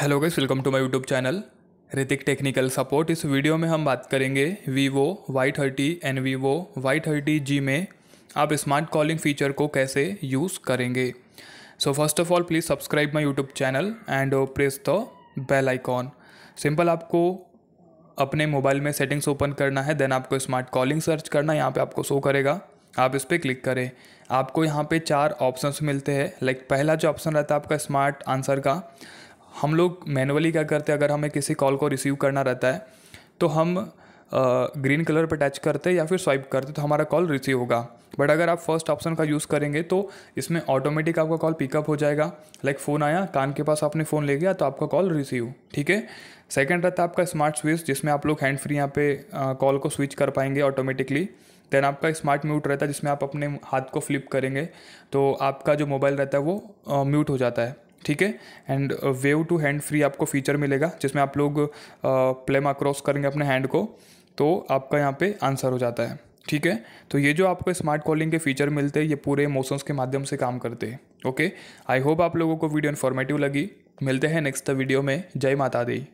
hello guys welcome to my YouTube channel Hrithik technical support इस video में हम बात करेंगे Vivo Y thirty and Vivo Y thirty G में आप स्मार्ट कॉलिंग फीचर को कैसे यूज़ करेंगे so first of all please subscribe my YouTube channel and press the bell icon simple आपको अपने मोबाइल में सेटिंग्स ओपन करना है देन आपको स्मार्ट कॉलिंग सर्च करना यहाँ पर आपको शो करेगा आप इस पर क्लिक करें आपको यहाँ पर चार ऑप्शन मिलते हैं लाइक पहला जो ऑप्शन रहता है आपका स्मार्ट आंसर का हम लोग मैनुअली क्या करते हैं अगर हमें किसी कॉल को रिसीव करना रहता है तो हम ग्रीन कलर पर टच करते या फिर स्वाइप करते तो हमारा कॉल रिसीव होगा बट अगर आप फर्स्ट ऑप्शन का यूज़ करेंगे तो इसमें ऑटोमेटिक आपका कॉल पिकअप हो जाएगा लाइक फ़ोन आया कान के पास आपने फ़ोन ले गया तो आपका कॉल रिसीव ठीक है सेकेंड रहता है आपका स्मार्ट स्विच जिसमें आप लोग हैंड फ्री यहाँ पे कॉल को स्विच कर पाएंगे ऑटोमेटिकली देन आपका स्मार्ट म्यूट रहता है जिसमें आप अपने हाथ को फ्लिप करेंगे तो आपका जो मोबाइल रहता है वो म्यूट हो जाता है ठीक है and wave to hand free आपको फीचर मिलेगा जिसमें आप लोग प्लेम uh, अक्रॉस करेंगे अपने हैंड को तो आपका यहाँ पे आंसर हो जाता है ठीक है तो ये जो आपको स्मार्ट कॉलिंग के फीचर मिलते हैं ये पूरे इमोशंस के माध्यम से काम करते हैं ओके आई होप आप लोगों को वीडियो इन्फॉर्मेटिव लगी मिलते हैं नेक्स्ट वीडियो में जय माता दी